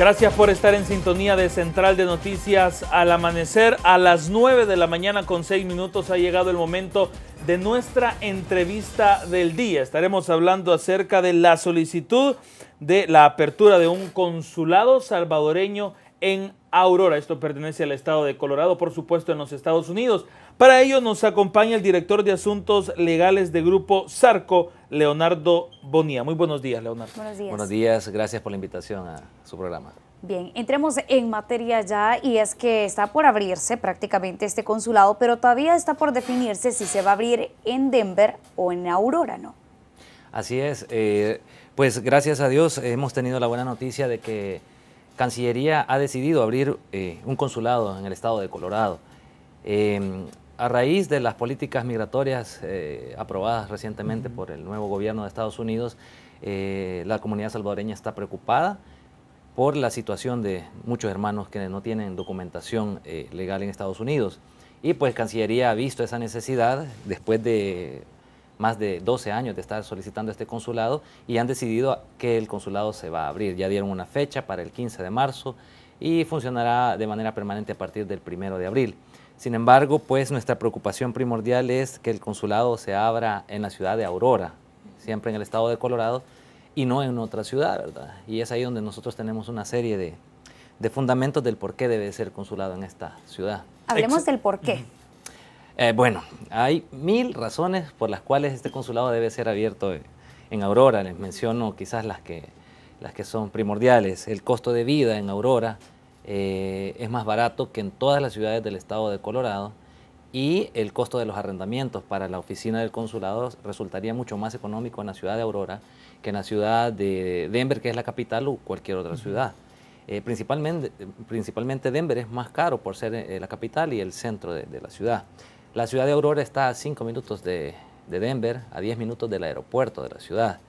Gracias por estar en sintonía de Central de Noticias al amanecer. A las 9 de la mañana con 6 minutos ha llegado el momento de nuestra entrevista del día. Estaremos hablando acerca de la solicitud de la apertura de un consulado salvadoreño en Aurora. Esto pertenece al estado de Colorado, por supuesto, en los Estados Unidos. Para ello nos acompaña el director de Asuntos Legales de Grupo Sarco, Leonardo Bonía. Muy buenos días, Leonardo. Buenos días. Buenos días, gracias por la invitación a su programa. Bien, entremos en materia ya y es que está por abrirse prácticamente este consulado, pero todavía está por definirse si se va a abrir en Denver o en Aurora, ¿no? Así es, eh, pues gracias a Dios hemos tenido la buena noticia de que Cancillería ha decidido abrir eh, un consulado en el estado de Colorado. Em, a raíz de las políticas migratorias eh, aprobadas recientemente por el nuevo gobierno de Estados Unidos, eh, la comunidad salvadoreña está preocupada por la situación de muchos hermanos que no tienen documentación eh, legal en Estados Unidos. Y pues Cancillería ha visto esa necesidad después de más de 12 años de estar solicitando este consulado y han decidido que el consulado se va a abrir. Ya dieron una fecha para el 15 de marzo y funcionará de manera permanente a partir del 1 de abril. Sin embargo, pues nuestra preocupación primordial es que el consulado se abra en la ciudad de Aurora, siempre en el estado de Colorado, y no en otra ciudad, ¿verdad? Y es ahí donde nosotros tenemos una serie de, fundamentos del por qué debe ser consulado en esta ciudad. Hablemos del por qué. Eh, bueno, hay mil razones por las cuales este consulado debe ser abierto en Aurora. Les menciono quizás las que, las que son primordiales. El costo de vida en Aurora eh, es más barato que en todas las ciudades del estado de Colorado y el costo de los arrendamientos para la oficina del consulado resultaría mucho más económico en la ciudad de Aurora que en la ciudad de Denver, que es la capital, o cualquier otra ciudad. Eh, principalmente, Denver es más caro por ser eh, la capital y el centro de, la ciudad. La ciudad de Aurora está a 5 minutos de, Denver, a 10 minutos del aeropuerto de la ciudad.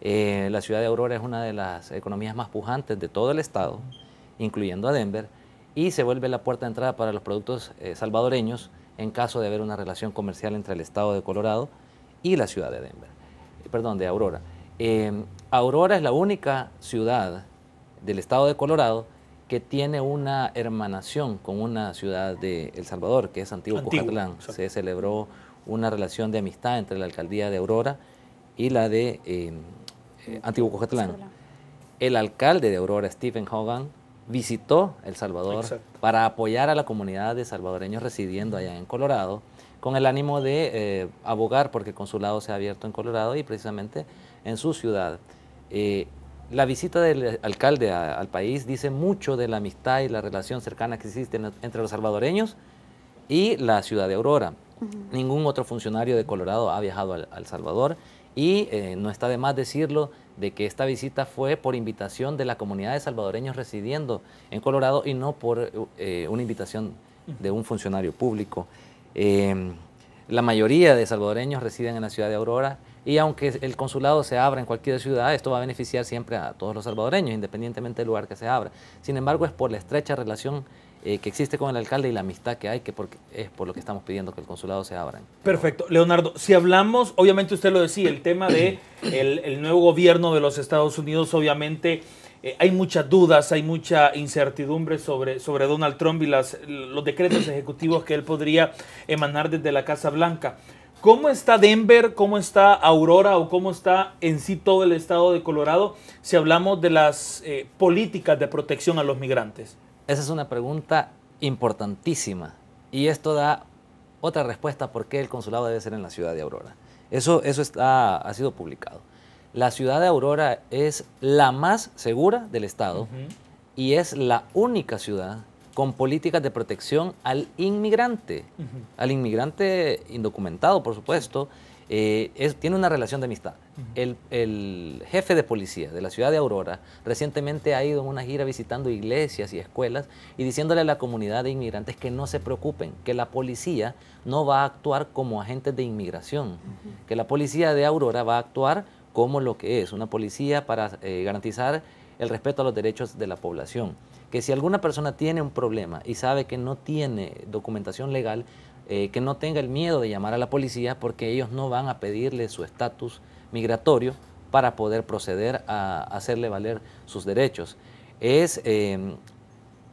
la ciudad de Aurora es una de las economías más pujantes de todo el estado incluyendo a Denver, y se vuelve la puerta de entrada para los productos eh, salvadoreños en caso de haber una relación comercial entre el estado de Colorado y la ciudad de Denver, eh, perdón, de Aurora. Em, Aurora es la única ciudad del estado de Colorado que tiene una hermanación con una ciudad de El Salvador, que es Antiguo, Cujatlán. Se celebró una relación de amistad entre la alcaldía de Aurora y la de em, eh, Antiguo Cojatlán. El alcalde de Aurora, Stephen Hogan, visitó El Salvador para apoyar a la comunidad de salvadoreños residiendo allá en Colorado con el ánimo de eh, abogar porque el consulado se ha abierto en Colorado y precisamente en su ciudad. Eh, la visita del alcalde al país dice mucho de la amistad y la relación cercana que existe entre los salvadoreños y la ciudad de Aurora. Ningún otro funcionario de Colorado ha viajado al Salvador y eh, no está de más decirlo de que esta visita fue por invitación de la comunidad de salvadoreños residiendo en Colorado y no por eh, eh, una invitación de un funcionario público. Em, la mayoría de salvadoreños residen en la ciudad de Aurora y aunque el consulado se abra en cualquier ciudad, esto va a beneficiar siempre a todos los salvadoreños, independientemente del lugar que se abra. Sin embargo, es por la estrecha relación eh, que existe con el alcalde y la amistad que hay, que es por lo que estamos pidiendo que el consulado se abra. Perfecto. Leonardo, si hablamos, obviamente usted lo decía, el tema de el, nuevo gobierno de los Estados Unidos, obviamente eh, hay muchas dudas, hay mucha incertidumbre sobre, sobre Donald Trump y las, los decretos ejecutivos que él podría emanar desde la Casa Blanca. ¿Cómo está Denver? ¿Cómo está Aurora? ¿O cómo está en sí todo el estado de Colorado si hablamos de las eh, políticas de protección a los migrantes? Esa es una pregunta importantísima y esto da otra respuesta por qué el consulado debe ser en la ciudad de Aurora. Eso, eso ha sido publicado. La ciudad de Aurora es la más segura del Estado y es la única ciudad con políticas de protección al inmigrante, al inmigrante indocumentado, por supuesto, eh, tiene una relación de amistad. el, jefe de policía de la ciudad de Aurora recientemente ha ido en una gira visitando iglesias y escuelas y diciéndole a la comunidad de inmigrantes que no se preocupen, que la policía no va a actuar como agentes de inmigración, que la policía de Aurora va a actuar como lo que es, una policía para eh, garantizar el respeto a los derechos de la población. Que si alguna persona tiene un problema y sabe que no tiene documentación legal, eh, que no tenga el miedo de llamar a la policía porque ellos no van a pedirle su estatus migratorio para poder proceder a hacerle valer sus derechos. Es eh,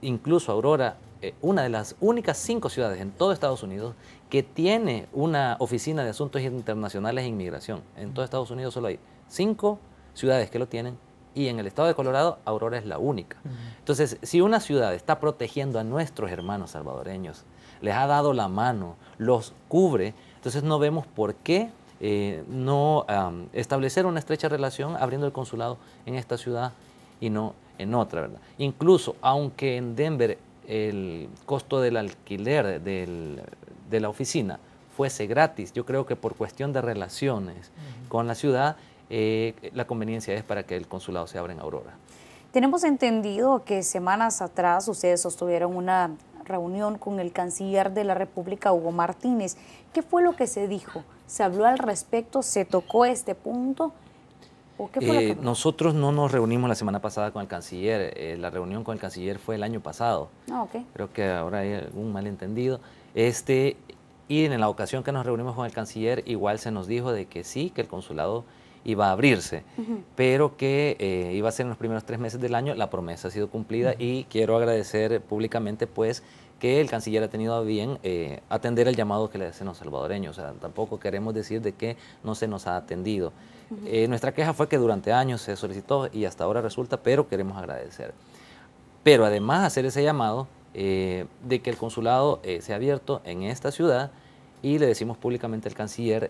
incluso Aurora eh, una de las únicas cinco ciudades en todo Estados Unidos que tiene una oficina de asuntos internacionales e inmigración. En todo Estados Unidos solo hay cinco ciudades que lo tienen y en el estado de Colorado Aurora es la única. Entonces, si una ciudad está protegiendo a nuestros hermanos salvadoreños, les ha dado la mano, los cubre. Entonces no vemos por qué eh, no establecer una estrecha relación abriendo el consulado en esta ciudad y no en otra, ¿verdad? Incluso, aunque en Denver el costo del alquiler de la oficina fuese gratis, yo creo que por cuestión de relaciones con la ciudad, eh, la conveniencia es para que el consulado se abra en Aurora. Tenemos entendido que semanas atrás ustedes sostuvieron una reunión con el canciller de la República, Hugo Martínez. ¿Qué fue lo que se dijo? ¿Se habló al respecto? ¿Se tocó este punto? Eh, nosotros no nos reunimos la semana pasada con el canciller. Eh, la reunión con el canciller fue el año pasado. Ah, Creo que ahora hay algún malentendido. Este, y en la ocasión que nos reunimos con el canciller, igual se nos dijo de que sí, que el consulado iba a abrirse, pero que eh, iba a ser en los primeros tres meses del año. La promesa ha sido cumplida y quiero agradecer públicamente pues que el canciller ha tenido a bien eh, atender el llamado que le hacen los salvadoreños. O sea, tampoco queremos decir de que no se nos ha atendido. Eh, nuestra queja fue que durante años se solicitó y hasta ahora resulta, pero queremos agradecer. Pero además hacer ese llamado de que el consulado se ha abierto en esta ciudad y le decimos públicamente al canciller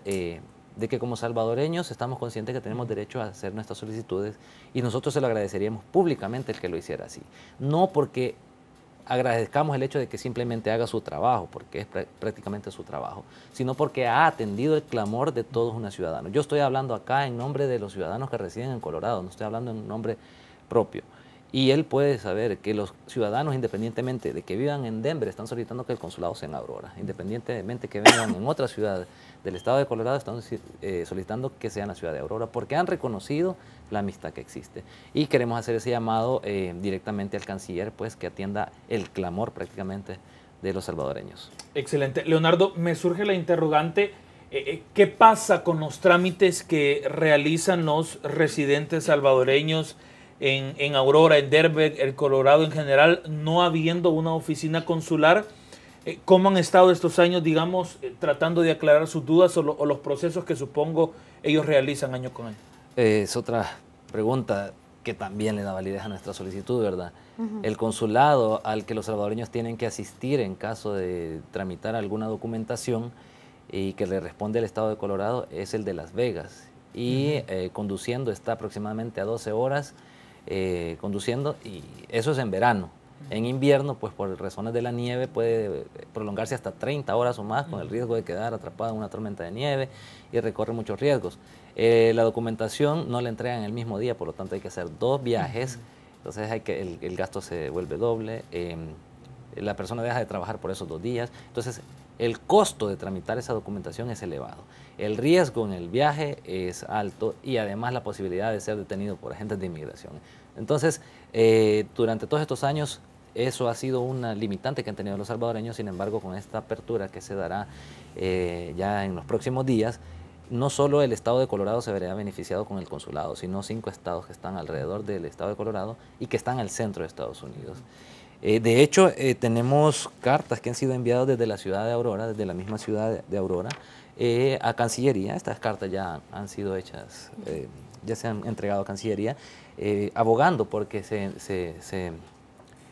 de que como salvadoreños estamos conscientes que tenemos derecho a hacer nuestras solicitudes y nosotros se lo agradeceríamos públicamente el que lo hiciera así. No porque agradezcamos el hecho de que simplemente haga su trabajo, porque es prácticamente su trabajo, sino porque ha atendido el clamor de todos los ciudadanos. Yo estoy hablando acá en nombre de los ciudadanos que residen en Colorado, no estoy hablando en nombre propio. Y él puede saber que los ciudadanos, independientemente de que vivan en Denver, están solicitando que el consulado sea en Aurora. Independientemente de que vengan en otra ciudad del estado de Colorado, están eh, solicitando que sea en la ciudad de Aurora, porque han reconocido la amistad que existe. Y queremos hacer ese llamado eh, directamente al canciller, pues que atienda el clamor prácticamente de los salvadoreños. Excelente. Leonardo, me surge la interrogante. Eh, ¿Qué pasa con los trámites que realizan los residentes salvadoreños en, Aurora, en Derbeck, el Colorado en general, no habiendo una oficina consular. Eh, ¿Cómo han estado estos años, digamos, eh, tratando de aclarar sus dudas o, los procesos que supongo ellos realizan año con año? Eh, es otra pregunta que también le da validez a nuestra solicitud, ¿verdad? El consulado al que los salvadoreños tienen que asistir en caso de tramitar alguna documentación y que le responde el Estado de Colorado es el de Las Vegas. Y conduciendo está aproximadamente a 12 horas eh, conduciendo y eso es en verano. En invierno, pues por razones de la nieve puede prolongarse hasta 30 horas o más con el riesgo de quedar atrapado en una tormenta de nieve y recorre muchos riesgos. Eh, la documentación no la entregan el mismo día, por lo tanto hay que hacer dos viajes, entonces hay que, el, gasto se vuelve doble, em, la persona deja de trabajar por esos dos días, entonces el costo de tramitar esa documentación es elevado. El riesgo en el viaje es alto y además la posibilidad de ser detenido por agentes de inmigración. Entonces, eh, durante todos estos años, eso ha sido una limitante que han tenido los salvadoreños. Sin embargo, con esta apertura que se dará eh, ya en los próximos días, no solo el estado de Colorado se verá beneficiado con el consulado, sino cinco estados que están alrededor del estado de Colorado y que están al centro de Estados Unidos. Eh, de hecho, eh, tenemos cartas que han sido enviadas desde la ciudad de Aurora, desde la misma ciudad de Aurora, eh, a Cancillería. Estas cartas ya han sido hechas, ya se han entregado a Cancillería, abogando porque se,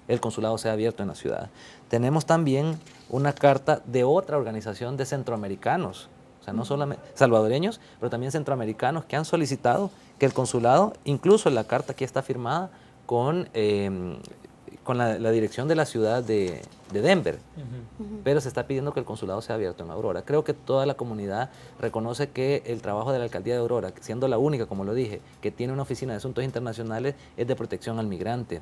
el consulado sea abierto en la ciudad. Tenemos también una carta de otra organización de centroamericanos, o sea, no solamente salvadoreños, pero también centroamericanos que han solicitado que el consulado, incluso la carta que está firmada con con la, dirección de la ciudad de, Denver, pero se está pidiendo que el consulado sea abierto en Aurora. Creo que toda la comunidad reconoce que el trabajo de la alcaldía de Aurora, siendo la única, como lo dije, que tiene una oficina de asuntos internacionales, es de protección al migrante.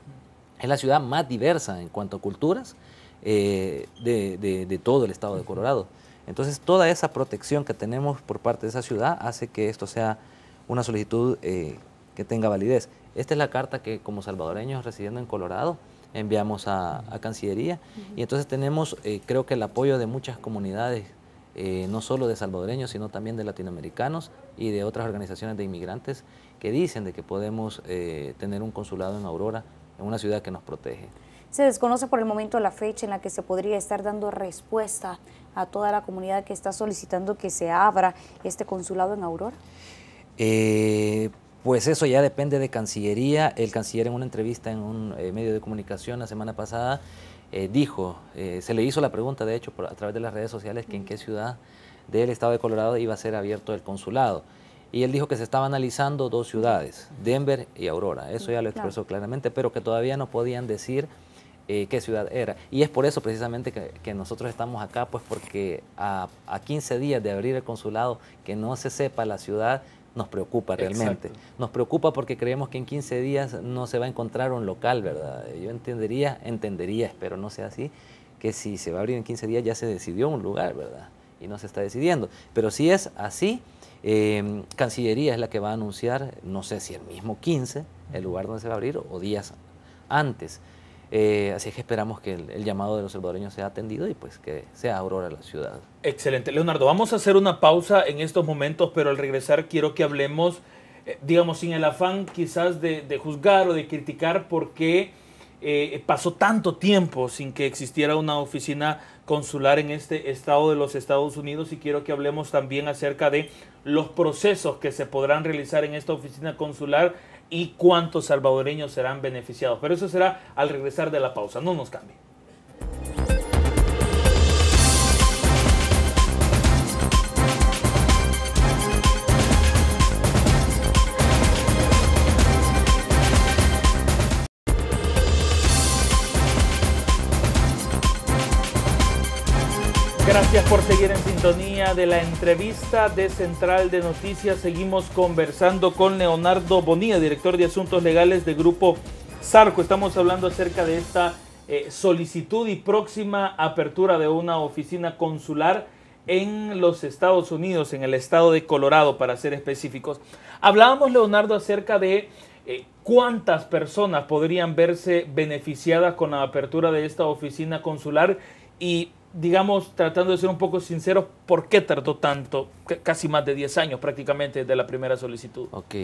Es la ciudad más diversa en cuanto a culturas eh, de, todo el estado de Colorado. Entonces, toda esa protección que tenemos por parte de esa ciudad hace que esto sea una solicitud eh, que tenga validez. Esta es la carta que como salvadoreños residiendo en Colorado, enviamos a, Cancillería. Y entonces tenemos, eh, creo que el apoyo de muchas comunidades, eh, no solo de salvadoreños, sino también de latinoamericanos y de otras organizaciones de inmigrantes que dicen de que podemos eh, tener un consulado en Aurora, en una ciudad que nos protege. Se desconoce por el momento la fecha en la que se podría estar dando respuesta a toda la comunidad que está solicitando que se abra este consulado en Aurora. Pues eso ya depende de Cancillería. El canciller en una entrevista en un eh, medio de comunicación la semana pasada eh, dijo, eh, se le hizo la pregunta de hecho a través de las redes sociales que en qué ciudad del estado de Colorado iba a ser abierto el consulado. Y él dijo que se estaba analizando dos ciudades, Denver y Aurora. Eso ya lo expresó claramente, pero que todavía no podían decir qué ciudad era. Y es por eso precisamente que, nosotros estamos acá, pues porque a, a 15 días de abrir el consulado, que no se sepa la ciudad, nos preocupa realmente. Nos preocupa porque creemos que en 15 días no se va a encontrar un local, ¿verdad? Yo entendería, entendería, espero no sea así, que si se va a abrir en 15 días ya se decidió un lugar, ¿verdad? Y no se está decidiendo. Pero si es así, em, Cancillería es la que va a anunciar, no sé si el mismo 15, el lugar donde se va a abrir, o días antes. Eh, así es que esperamos que el, llamado de los salvadoreños sea atendido y pues que sea aurora la ciudad. Excelente. Leonardo, vamos a hacer una pausa en estos momentos, pero al regresar quiero que hablemos, eh, digamos, sin el afán quizás de, juzgar o de criticar por qué eh, pasó tanto tiempo sin que existiera una oficina consular en este estado de los Estados Unidos y quiero que hablemos también acerca de los procesos que se podrán realizar en esta oficina consular y cuántos salvadoreños serán beneficiados. Pero eso será al regresar de la pausa. No nos cambien. por seguir en sintonía de la entrevista de Central de Noticias. Seguimos conversando con Leonardo Bonilla, director de Asuntos Legales de Grupo Sarco. Estamos hablando acerca de esta eh, solicitud y próxima apertura de una oficina consular en los Estados Unidos, en el estado de Colorado, para ser específicos. Hablábamos, Leonardo, acerca de eh, cuántas personas podrían verse beneficiadas con la apertura de esta oficina consular y digamos, tratando de ser un poco sinceros, ¿por qué tardó tanto? casi más de 10 años prácticamente desde la primera solicitud. Ok.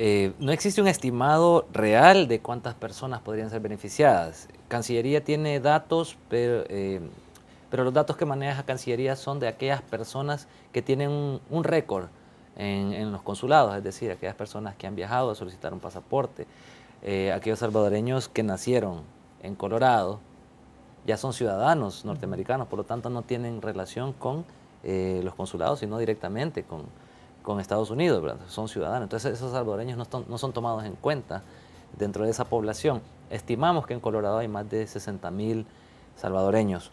Eh, no existe un estimado real de cuántas personas podrían ser beneficiadas. Cancillería tiene datos, pero, eh, pero los datos que maneja Cancillería son de aquellas personas que tienen un, récord en, los consulados, es decir, aquellas personas que han viajado a solicitar un pasaporte, eh, aquellos salvadoreños que nacieron en Colorado, ya son ciudadanos norteamericanos, por lo tanto no tienen relación con eh, los consulados, sino directamente con, con Estados Unidos, son ciudadanos. Entonces esos salvadoreños no, son tomados en cuenta dentro de esa población. Estimamos que en Colorado hay más de 60.000 salvadoreños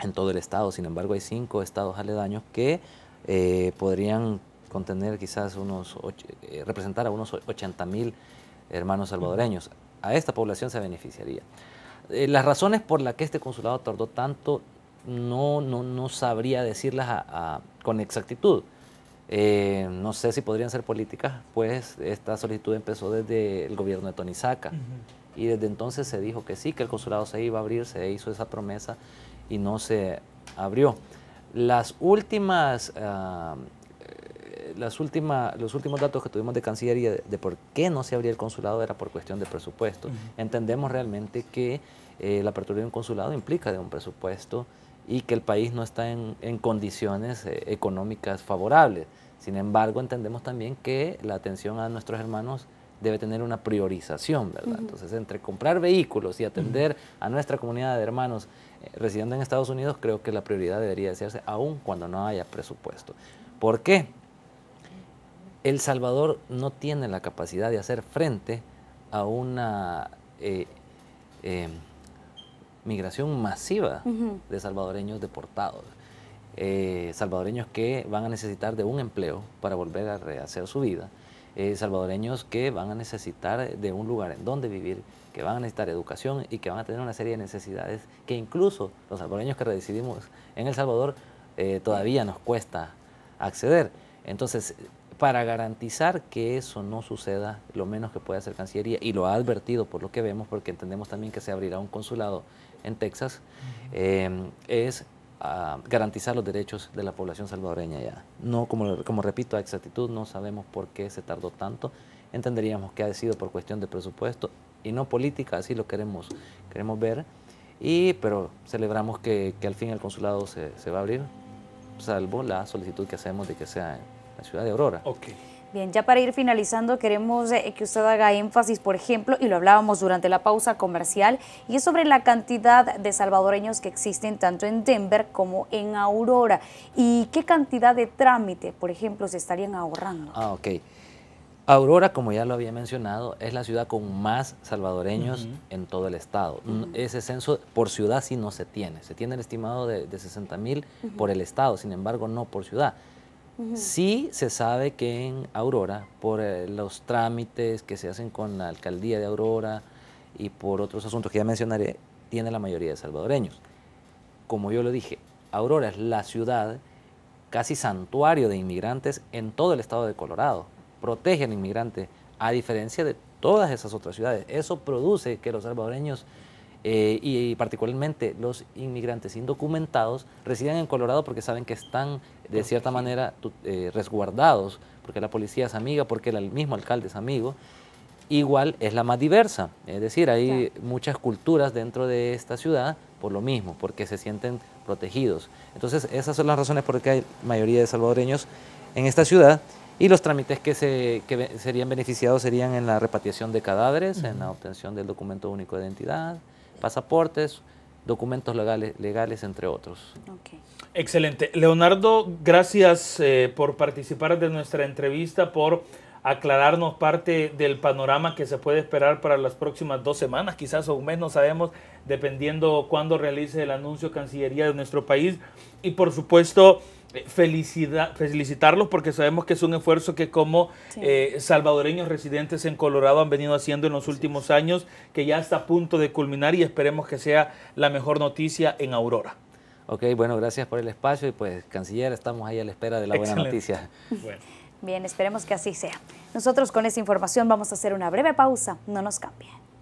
en todo el estado, sin embargo hay cinco estados aledaños que eh, podrían contener quizás unos, eh, representar a unos 80 hermanos salvadoreños. A esta población se beneficiaría. Eh, las razones por las que este consulado tardó tanto no, no, no sabría decirlas con exactitud. Eh, no sé si podrían ser políticas, pues esta solicitud empezó desde el gobierno de Tony Y desde entonces se dijo que sí, que el consulado se iba a abrir, se hizo esa promesa y no se abrió. Las últimas ah, últimas, los últimos datos que tuvimos de Cancillería de, por qué no se abría el consulado era por cuestión de presupuesto. Entendemos realmente que eh, la apertura de un consulado implica de un presupuesto y que el país no está en, condiciones eh, económicas favorables. Sin embargo, entendemos también que la atención a nuestros hermanos debe tener una priorización, ¿verdad? Entonces, entre comprar vehículos y atender a nuestra comunidad de hermanos eh, residiendo en Estados Unidos, creo que la prioridad debería hacerse aún cuando no haya presupuesto. ¿Por qué? El Salvador no tiene la capacidad de hacer frente a una eh, em, migración masiva de salvadoreños deportados, eh, salvadoreños que van a necesitar de un empleo para volver a rehacer su vida, eh, salvadoreños que van a necesitar de un lugar en donde vivir, que van a necesitar educación y que van a tener una serie de necesidades que incluso los salvadoreños que residimos en El Salvador todavía nos cuesta acceder. Entonces, para garantizar que eso no suceda, lo menos que puede hacer Cancillería, y lo ha advertido por lo que vemos, porque entendemos también que se abrirá un consulado en Texas, eh, es ah, garantizar los derechos de la población salvadoreña ya. No, como, repito, a exactitud no sabemos por qué se tardó tanto. Entenderíamos que ha sido por cuestión de presupuesto y no política, así lo queremos, queremos ver. Y, pero celebramos que, al fin el consulado se, se va a abrir, salvo la solicitud que hacemos de que sea ciudad de Aurora. Okay. Bien, ya para ir finalizando, queremos eh, que usted haga énfasis, por ejemplo, y lo hablábamos durante la pausa comercial, y es sobre la cantidad de salvadoreños que existen tanto en Denver como en Aurora, y qué cantidad de trámite, por ejemplo, se estarían ahorrando. Ah, ok. Aurora, como ya lo había mencionado, es la ciudad con más salvadoreños en todo el estado. Mm. Ese censo por ciudad sí no se tiene. Se tiene el estimado de, 60 mil por el estado, sin embargo, no por ciudad. Sí se sabe que en Aurora, por eh, los trámites que se hacen con la alcaldía de Aurora y por otros asuntos que ya mencionaré, tiene la mayoría de salvadoreños. Como yo lo dije, Aurora es la ciudad casi santuario de inmigrantes en todo el estado de Colorado. Protege al inmigrante, a diferencia de todas esas otras ciudades. Eso produce que los salvadoreños eh, y, particularmente los inmigrantes indocumentados residen en Colorado porque saben que están de cierta manera eh, resguardados, porque la policía es amiga, porque el mismo alcalde es amigo. Igual es la más diversa, es decir, hay muchas culturas dentro de esta ciudad por lo mismo, porque se sienten protegidos. Entonces esas son las razones por las que hay mayoría de salvadoreños en esta ciudad y los trámites que, se, que serían beneficiados serían en la repatriación de cadáveres, en la obtención del documento único de identidad, pasaportes, documentos legales, legales entre otros. Excelente. Leonardo, gracias eh, por participar de nuestra entrevista, por aclararnos parte del panorama que se puede esperar para las próximas dos semanas, quizás o menos sabemos, dependiendo cuándo realice el anuncio Cancillería de nuestro país. Y por supuesto, eh, felicidad, felicitarlos porque sabemos que es un esfuerzo que como eh, salvadoreños residentes en Colorado han venido haciendo en los últimos años, que ya está a punto de culminar y esperemos que sea la mejor noticia en Aurora. Ok, bueno, gracias por el espacio y pues, canciller, estamos ahí a la espera de la buena noticia. Bien, esperemos que así sea. Nosotros con esa información vamos a hacer una breve pausa, no nos cambien.